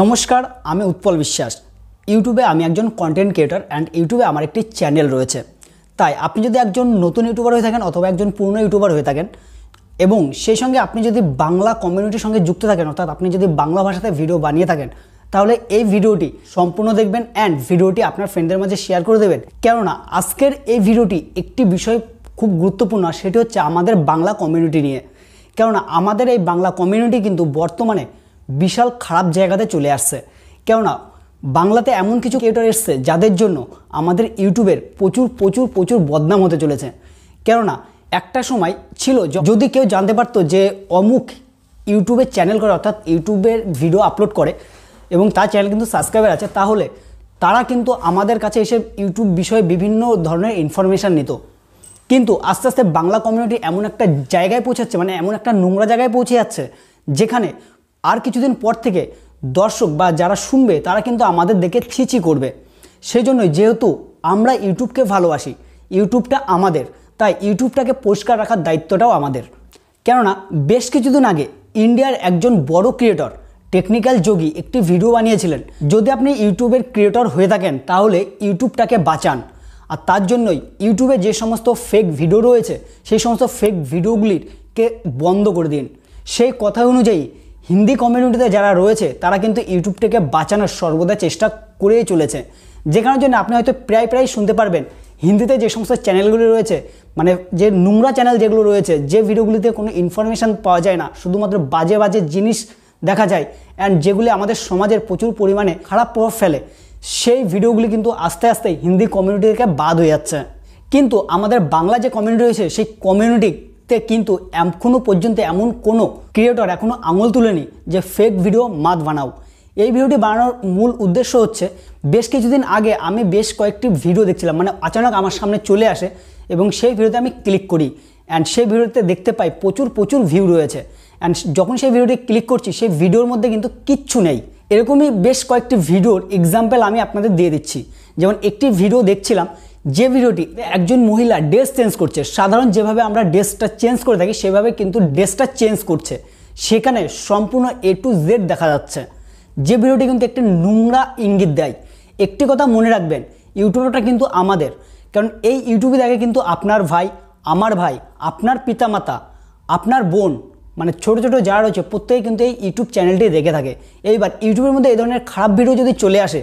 নমস্কার আমি উৎপল বিশ্বাস ইউটিউবে আমি একজন কন্টেন্ট ক্রিয়েটার অ্যান্ড ইউটিউবে আমার একটি চ্যানেল রয়েছে তাই আপনি যদি একজন নতুন ইউটিউবার হয়ে থাকেন অথবা একজন পুরনো ইউটিউবার হয়ে থাকেন এবং সেই সঙ্গে আপনি যদি বাংলা কমিউনিটির সঙ্গে যুক্ত থাকেন অর্থাৎ আপনি যদি বাংলা ভাষাতে ভিডিও বানিয়ে থাকেন তাহলে এই ভিডিওটি সম্পূর্ণ দেখবেন অ্যান্ড ভিডিওটি আপনার ফ্রেন্ডদের মাঝে শেয়ার করে দেবেন কেননা আজকের এই ভিডিওটি একটি বিষয় খুব গুরুত্বপূর্ণ সেটি হচ্ছে আমাদের বাংলা কমিউনিটি নিয়ে কেননা আমাদের এই বাংলা কমিউনিটি কিন্তু বর্তমানে বিশাল খারাপ জায়গাতে চলে আসছে কেননা বাংলাতে এমন কিছু ক্রিয়েটর এসছে যাদের জন্য আমাদের ইউটিউবের প্রচুর প্রচুর প্রচুর বদনাম হতে চলেছে কেননা একটা সময় ছিল যদি কেউ জানতে পারতো যে অমুক ইউটিউবের চ্যানেল করে অর্থাৎ ইউটিউবের ভিডিও আপলোড করে এবং তার চ্যানেল কিন্তু সাবস্ক্রাইবার আছে তাহলে তারা কিন্তু আমাদের কাছে এসে ইউটিউব বিষয়ে বিভিন্ন ধরনের ইনফরমেশান নিত কিন্তু আস্তে আস্তে বাংলা কমিউনিটি এমন একটা জায়গায় পৌঁছাচ্ছে মানে এমন একটা নোংরা জায়গায় পৌঁছে যাচ্ছে যেখানে আর কিছুদিন পর থেকে দর্শক বা যারা শুনবে তারা কিন্তু আমাদের দেখে ছিচি করবে সেই জন্যই যেহেতু আমরা ইউটিউবকে ভালোবাসি ইউটিউবটা আমাদের তাই ইউটিউবটাকে পরিষ্কার রাখার দায়িত্বটাও আমাদের কেননা বেশ কিছুদিন আগে ইন্ডিয়ার একজন বড় ক্রিয়েটর টেকনিক্যাল যোগী একটি ভিডিও বানিয়েছিলেন যদি আপনি ইউটিউবের ক্রিয়েটর হয়ে থাকেন তাহলে ইউটিউবটাকে বাঁচান আর তার জন্যই ইউটিউবে যে সমস্ত ফেক ভিডিও রয়েছে সেই সমস্ত ফেক ভিডিওগুলিকে বন্ধ করে দিন সেই কথা অনুযায়ী হিন্দি কমিউনিটিতে যারা রয়েছে তারা কিন্তু ইউটিউবটাকে বাঁচানোর সর্বদা চেষ্টা করেই চলেছে যে কারণের জন্য আপনি হয়তো প্রায় প্রায় শুনতে পারবেন হিন্দিতে যে সমস্ত চ্যানেলগুলি রয়েছে মানে যে নোংরা চ্যানেল যেগুলো রয়েছে যে ভিডিওগুলিতে কোনো ইনফরমেশান পাওয়া যায় না শুধুমাত্র বাজে বাজে জিনিস দেখা যায় অ্যান্ড যেগুলি আমাদের সমাজের প্রচুর পরিমাণে খারাপ প্রভাব ফেলে সেই ভিডিওগুলি কিন্তু আস্তে আস্তে হিন্দি কমিউনিটি থেকে বাদ হয়ে যাচ্ছে কিন্তু আমাদের বাংলা যে কমিউনিটি রয়েছে সেই কমিউনিটি তে কিন্তু এখনও পর্যন্ত এমন কোনো ক্রিয়েটর এখনও আঙুল তুলেনি যে ফেক ভিডিও মাত বানাও এই ভিডিওটি বানানোর মূল উদ্দেশ্য হচ্ছে বেশ কিছুদিন আগে আমি বেশ কয়েকটি ভিডিও দেখছিলাম মানে আচানক আমার সামনে চলে আসে এবং সেই ভিডিওতে আমি ক্লিক করি অ্যান্ড সেই ভিডিওতে দেখতে পাই প্রচুর প্রচুর ভিউ রয়েছে অ্যান্ড যখন সেই ভিডিওটি ক্লিক করছি সেই ভিডিওর মধ্যে কিন্তু কিচ্ছু নেই এরকমই বেশ কয়েকটি ভিডিওর এক্সাম্পল আমি আপনাদের দিয়ে দিচ্ছি যেমন একটি ভিডিও দেখছিলাম যে ভিডিওটি একজন মহিলা ড্রেস চেঞ্জ করছে সাধারণ যেভাবে আমরা ড্রেসটা চেঞ্জ করে থাকি সেভাবে কিন্তু ড্রেসটা চেঞ্জ করছে সেখানে সম্পূর্ণ এ টু জেড দেখা যাচ্ছে যে ভিডিওটি কিন্তু একটি নোংরা ইঙ্গিত দেয় একটি কথা মনে রাখবেন ইউটিউবটা কিন্তু আমাদের কারণ এই ইউটিউবে দেখে কিন্তু আপনার ভাই আমার ভাই আপনার পিতামাতা আপনার বোন মানে ছোট ছোট যারা রয়েছে প্রত্যেকে কিন্তু এই ইউটিউব চ্যানেলটি দেখে থাকে এইবার ইউটিউবের মধ্যে এই ধরনের খারাপ ভিডিও যদি চলে আসে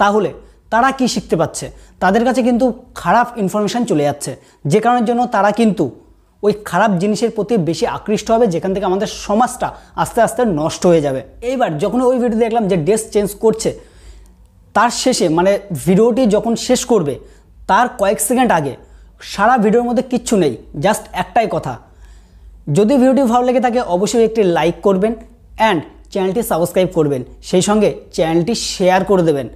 তাহলে তারা কি শিখতে পাচ্ছে তাদের কাছে কিন্তু খারাপ ইনফরমেশান চলে যাচ্ছে যে কারণের জন্য তারা কিন্তু ওই খারাপ জিনিসের প্রতি বেশি আকৃষ্ট হবে যেখান থেকে আমাদের সমাজটা আস্তে আস্তে নষ্ট হয়ে যাবে এইবার যখন ওই ভিডিও দেখলাম যে ড্রেস চেঞ্জ করছে তার শেষে মানে ভিডিওটি যখন শেষ করবে তার কয়েক সেকেন্ড আগে সারা ভিডিওর মধ্যে কিচ্ছু নেই জাস্ট একটাই কথা যদি ভিডিওটি ভালো লেগে থাকে অবশ্যই একটি লাইক করবেন অ্যান্ড চ্যানেলটি সাবস্ক্রাইব করবেন সেই সঙ্গে চ্যানেলটি শেয়ার করে দেবেন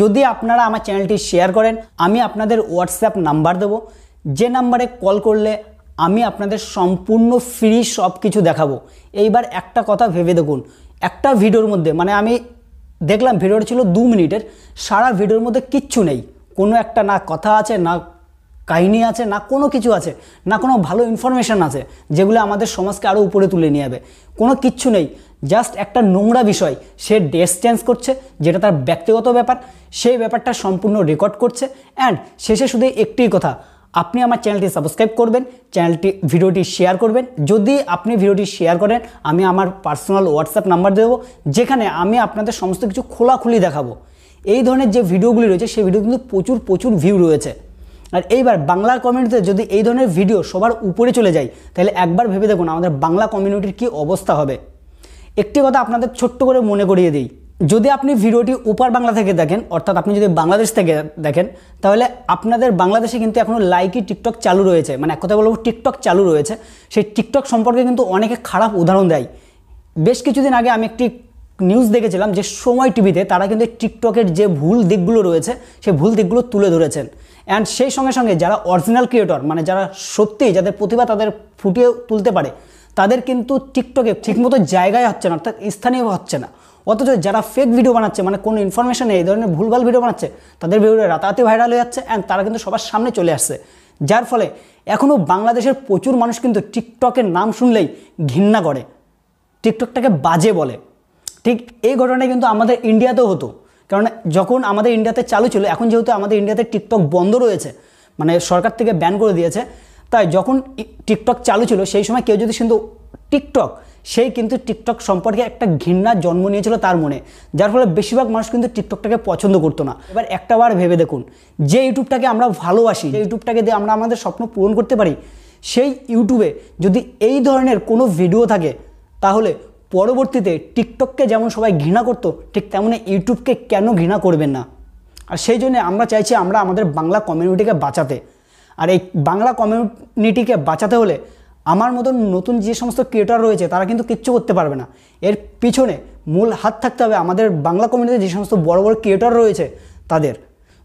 যদি আপনারা আমার চ্যানেলটি শেয়ার করেন আমি আপনাদের হোয়াটসঅ্যাপ নাম্বার দেবো যে নাম্বারে কল করলে আমি আপনাদের সম্পূর্ণ ফ্রি সব কিছু দেখাবো এইবার একটা কথা ভেবে দেখুন একটা ভিডিওর মধ্যে মানে আমি দেখলাম ভিডিওটা ছিল দু মিনিটের সারা ভিডিওর মধ্যে কিচ্ছু নেই কোনো একটা না কথা আছে না কাহিনী আছে না কোনো কিছু আছে না কোনো ভালো ইনফরমেশান আছে যেগুলো আমাদের সমাজকে আরও উপরে তুলে নিয়ে যাবে কোনো কিচ্ছু নেই জাস্ট একটা নোংরা বিষয় সে ড্রেস চেঞ্জ করছে যেটা তার ব্যক্তিগত ব্যাপার সেই ব্যাপারটা সম্পূর্ণ রেকর্ড করছে অ্যান্ড শেষে শুধু একটি কথা আপনি আমার চ্যানেলটি সাবস্ক্রাইব করবেন চ্যানেলটি ভিডিওটি শেয়ার করবেন যদি আপনি ভিডিওটি শেয়ার করেন আমি আমার পার্সোনাল হোয়াটসঅ্যাপ নাম্বার দেবো যেখানে আমি আপনাদের সমস্ত কিছু খোলাখুলি দেখাবো এই ধরনের যে ভিডিওগুলি রয়েছে সেই ভিডিও কিন্তু প্রচুর প্রচুর ভিউ রয়েছে আর এইবার বাংলা কমিউনিটিতে যদি এই ধরনের ভিডিও সবার উপরে চলে যায় তাহলে একবার ভেবে দেখুন আমাদের বাংলা কমিউনিটির কী অবস্থা হবে একটি কথা আপনাদের ছোট্ট করে মনে করিয়ে দিই যদি আপনি ভিডিওটি ওপার বাংলা থেকে দেখেন অর্থাৎ আপনি যদি বাংলাদেশ থেকে দেখেন তাহলে আপনাদের বাংলাদেশে কিন্তু এখনও লাইকি টিকটক চালু রয়েছে মানে এক কথা বলবো টিকটক চালু রয়েছে সেই টিকটক সম্পর্কে কিন্তু অনেকে খারাপ উদাহরণ দেয় বেশ কিছুদিন আগে আমি একটি নিউজ দেখেছিলাম যে সময় টিভিতে তারা কিন্তু টিকটকের যে ভুল দিকগুলো রয়েছে সেই ভুল দিকগুলো তুলে ধরেছেন অ্যান্ড সেই সঙ্গে সঙ্গে যারা অরিজিনাল ক্রিয়েটর মানে যারা সত্যি যাদের প্রতিভা তাদের ফুটিয়ে তুলতে পারে তাদের কিন্তু টিকটকে ঠিকমতো জায়গায় হচ্ছে না অর্থাৎ স্থানীয় হচ্ছে না অথচ যারা ফেক ভিডিও বানাচ্ছে মানে কোনো ইনফরমেশানে এই ধরনের ভুলভাল ভিডিও বানাচ্ছে তাদের ভিডিও রাতারাতি ভাইরাল হয়ে যাচ্ছে অ্যান্ড তারা কিন্তু সবার সামনে চলে আসছে যার ফলে এখনও বাংলাদেশের প্রচুর মানুষ কিন্তু টিকটকের নাম শুনলেই ঘৃণা করে টিকটকটাকে বাজে বলে ঠিক এই ঘটনাটা কিন্তু আমাদের ইন্ডিয়াতেও হতো কারণ যখন আমাদের ইন্ডিয়াতে চালু ছিল এখন যেহেতু আমাদের ইন্ডিয়াতে টিকটক বন্ধ রয়েছে মানে সরকার থেকে ব্যান করে দিয়েছে তাই যখন টিকটক চালু ছিল সেই সময় কেউ যদি কিন্তু টিকটক সেই কিন্তু টিকটক সম্পর্কে একটা ঘৃণার জন্ম নিয়েছিল তার মনে যার ফলে বেশিরভাগ মানুষ কিন্তু টিকটকটাকে পছন্দ করতো না এবার একটা বার ভেবে দেখুন যে ইউটিউবটাকে আমরা ভালোবাসি যে ইউটিউবটাকে দিয়ে আমরা আমাদের স্বপ্ন পূরণ করতে পারি সেই ইউটিউবে যদি এই ধরনের কোনো ভিডিও থাকে তাহলে পরবর্তীতে টিকটককে যেমন সবাই ঘৃণা করতো ঠিক তেমনই ইউটিউবকে কেন ঘৃণা করবেন না আর সেই জন্য আমরা চাইছি আমরা আমাদের বাংলা কমিউনিটিকে বাঁচাতে আর এই বাংলা কমিউনিটিকে বাঁচাতে হলে আমার মতন নতুন যে সমস্ত ক্রিয়েটার রয়েছে তারা কিন্তু কিচ্ছু করতে পারবে না এর পিছনে মূল হাত থাকতে হবে আমাদের বাংলা কমিউনিটিতে যে সমস্ত বড় বড় ক্রিয়েটার রয়েছে তাদের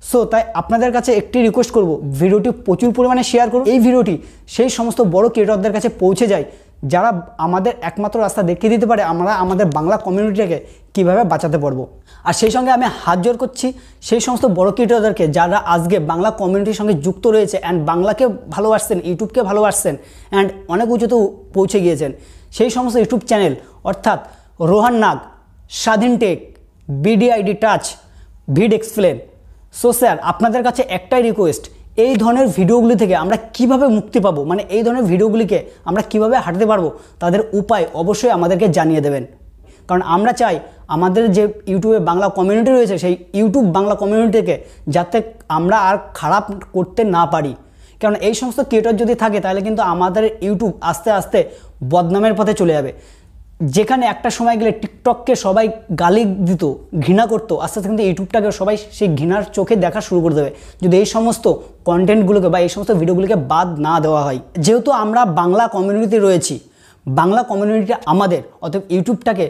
সো তাই আপনাদের কাছে একটি রিকোয়েস্ট করব ভিডিওটি প্রচুর পরিমাণে শেয়ার করুন এই ভিডিওটি সেই সমস্ত বড় ক্রিয়েটারদের কাছে পৌঁছে যায় যারা আমাদের একমাত্র রাস্তা দেখিয়ে দিতে পারে আমরা আমাদের বাংলা কমিউনিটিকে কিভাবে বাঁচাতে পারবো আর সেই সঙ্গে আমি হাত জোর করছি সেই সমস্ত বড় ক্রিয়েটরদেরকে যারা আজকে বাংলা কমিউনিটির সঙ্গে যুক্ত রয়েছে অ্যান্ড বাংলাকে ভালোবাসছেন ইউটিউবকে ভালোবাসছেন অ্যান্ড অনেক উঁচুতেও পৌঁছে গিয়েছেন সেই সমস্ত ইউটিউব চ্যানেল অর্থাৎ রোহান নাগ স্বাধীন টেক বিডিআইডি touch with explain so sir আপনাদের কাছে একটাই রিকোয়েস্ট এই ধরনের ভিডিওগুলি থেকে আমরা কিভাবে মুক্তি পাবো মানে এই ধরনের ভিডিওগুলিকে আমরা কিভাবে হাঁটতে পারবো তাদের উপায় অবশ্যই আমাদেরকে জানিয়ে দেবেন কারণ আমরা চাই আমাদের যে ইউটিউবে বাংলা কমিউনিটি রয়েছে সেই ইউটিউব বাংলা কমিউনিটিকে যাতে আমরা আর খারাপ করতে না পারি কারণ এই সমস্ত ক্রিয়েটর যদি থাকে তাহলে কিন্তু আমাদের ইউটিউব আস্তে আস্তে বদনামের পথে চলে যাবে যেখানে একটা সময় গেলে টিকটককে সবাই গালি দিত ঘৃণা করতো আস্তে আস্তে কিন্তু ইউটিউবটাকে সবাই সেই ঘৃণার চোখে দেখা শুরু করে দেবে যদি এই সমস্ত কন্টেন্টগুলোকে বা এই সমস্ত ভিডিওগুলোকে বাদ না দেওয়া হয় যেহেতু আমরা বাংলা কমিউনিটিতে রয়েছি বাংলা কমিউনিটি আমাদের অর্থাৎ ইউটিউবটাকে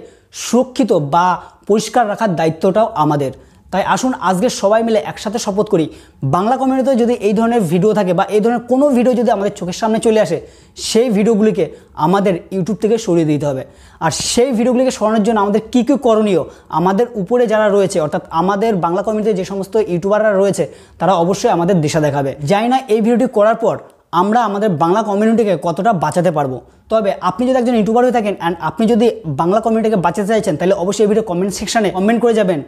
সুরক্ষিত বা পরিষ্কার রাখার দায়িত্বটাও আমাদের তাই আসুন আজকে সবাই মিলে একসাথে শপথ করি বাংলা কমিউনিটিতে যদি এই ধরনের ভিডিও থাকে বা এই ধরনের কোনো ভিডিও যদি আমাদের চোখের সামনে চলে আসে সেই ভিডিওগুলিকে আমাদের ইউটিউব থেকে সরিয়ে দিতে হবে আর সেই ভিডিওগুলিকে সরানোর জন্য আমাদের কী কী করণীয় আমাদের উপরে যারা রয়েছে অর্থাৎ আমাদের বাংলা কমিউনিটিতে যে সমস্ত ইউটিউবাররা রয়েছে তারা অবশ্যই আমাদের দিশা দেখাবে যাই না এই ভিডিওটি করার পর আমরা আমাদের বাংলা কমিউনিটিকে কতটা বাঁচাতে পারবো তবে আপনি যদি একজন ইউটিউবার হয়ে থাকেন অ্যান্ড আপনি যদি বাংলা কমিউনিটিকে বাঁচাতে চাইছেন তাহলে অবশ্যই এই ভিডিও কমেন্ট সেকশানে কমেন্ট করে যাবেন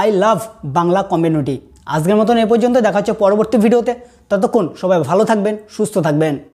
আই লাভ বাংলা কমিউনিটি আজকের মতন এ পর্যন্ত দেখা হচ্ছে পরবর্তী ভিডিওতে ততক্ষণ সবাই ভালো থাকবেন সুস্থ থাকবেন